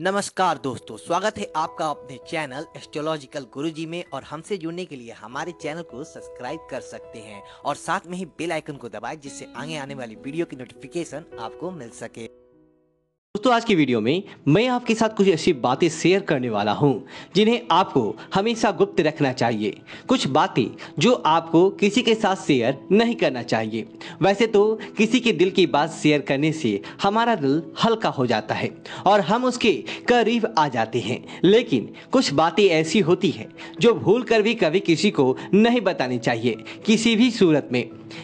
नमस्कार दोस्तों स्वागत है आपका अपने चैनल एस्ट्रोलॉजिकल गुरुजी में और हमसे जुड़ने के लिए हमारे चैनल को सब्सक्राइब कर सकते हैं और साथ में ही बेल आइकन को दबाएं जिससे आगे आने वाली वीडियो की नोटिफिकेशन आपको मिल सके दोस्तों आज की वीडियो में मैं आपके साथ कुछ ऐसी बातें शेयर करने वाला हूं जिन्हें आपको हमेशा गुप्त रखना चाहिए कुछ बातें जो आपको किसी के साथ शेयर नहीं करना चाहिए वैसे तो किसी के दिल की बात शेयर करने से हमारा दिल हल्का हो जाता है और हम उसके करीब आ जाते हैं लेकिन कुछ बातें ऐसी होती हैं जो भूल कर भी कभी किसी को नहीं बतानी चाहिए किसी भी सूरत में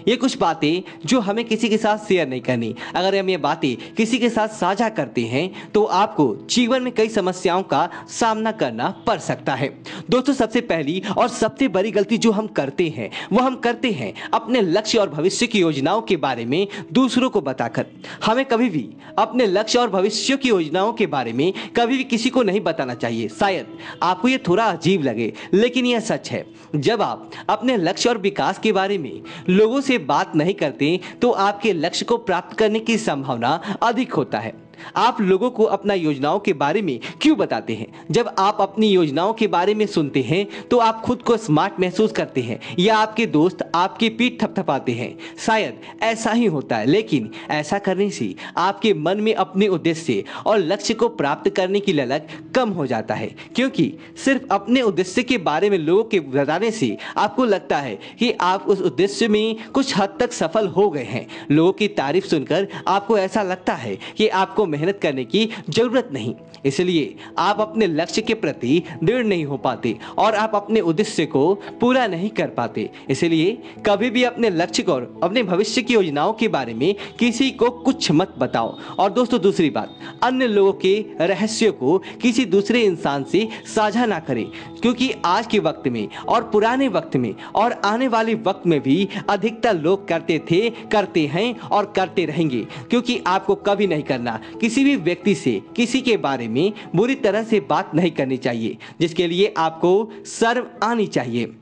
ये कुछ बातें जो हमें किसी के साथ शेयर नहीं करनी अगर हम ये बातें किसी के साथ साझा करते हैं तो आपको जीवन में कई समस्याओं का सामना करना पड़ सकता है दोस्तों सबसे पहली और सबसे बड़ी गलती जो हम करते हैं वो हम करते हैं अपने लक्ष्य और भविष्य की योजनाओं के बारे में दूसरों को बताकर हमें कभी भी अपने लक्ष्य और भविष्य की योजनाओं के बारे में कभी भी किसी को नहीं बताना चाहिए शायद आपको ये थोड़ा अजीब लगे लेकिन यह सच है जब आप अपने लक्ष्य और विकास के बारे में लोगों लोगों से बात नहीं करते तो आपके लक्ष्य को प्राप्त करने की संभावना अधिक होता है आप लोगों को अपना योजनाओं के बारे में क्यों बताते हैं जब आप अपनी योजनाओं के बारे में सुनते हैं तो आप खुद को स्मार्ट महसूस करते हैं या आपके दोस्त आपकी पीठ थपथपाते हैं शायद ऐसा ही होता है लेकिन ऐसा करने से आपके मन में अपने उद्देश्य और लक्ष्य को प्राप्त करने की ललक कम हो जाता है क्योंकि सिर्फ अपने उद्देश्य के बारे में लोगों के बताने से आपको लगता है कि आप उस उद्देश्य में कुछ हद तक सफल हो गए हैं लोगों की तारीफ सुनकर आपको ऐसा लगता है कि आपको मेहनत करने की जरूरत नहीं इसलिए आप अपने लक्ष्य के प्रति दृढ़ नहीं हो पाते और आप अपने उद्देश्य को पूरा नहीं कर पाते इसलिए कभी भी अपने लक्ष्य को अपने भविष्य की योजनाओं के बारे में किसी को कुछ मत बताओ और दोस्तों दूसरी बात अन्य लोगों के रहस्यों को किसी दूसरे इंसान से साझा ना करें क्योंकि आज के वक्त में और पुराने वक्त में और आने वाले वक्त में भी अधिकतर लोग करते थे करते हैं और करते रहेंगे क्योंकि आपको कभी नहीं करना किसी भी व्यक्ति से किसी के बारे में बुरी तरह से बात नहीं करनी चाहिए जिसके लिए आपको सर्व आनी चाहिए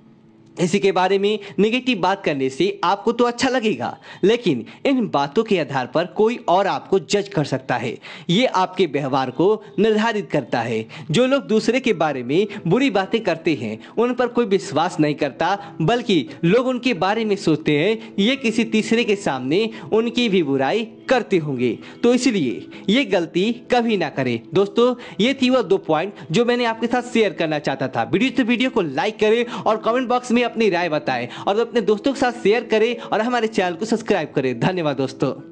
इसी के बारे में निगेटिव बात करने से आपको तो अच्छा लगेगा लेकिन इन बातों के आधार पर कोई और आपको जज कर सकता है ये आपके व्यवहार को निर्धारित करता है जो लोग दूसरे के बारे में बुरी बातें करते हैं उन पर कोई विश्वास नहीं करता बल्कि लोग उनके बारे में सोचते हैं ये किसी तीसरे के सामने उनकी भी बुराई करते होंगे तो इसलिए ये गलती कभी ना करें दोस्तों ये थी वह दो पॉइंट जो मैंने आपके साथ शेयर करना चाहता था वीडियो तो वीडियो को लाइक करें और कमेंट बॉक्स में हमें अपनी राय बताएं और अपने दोस्तों के साथ शेयर करें और हमारे चैनल को सब्सक्राइब करें धन्यवाद दोस्तों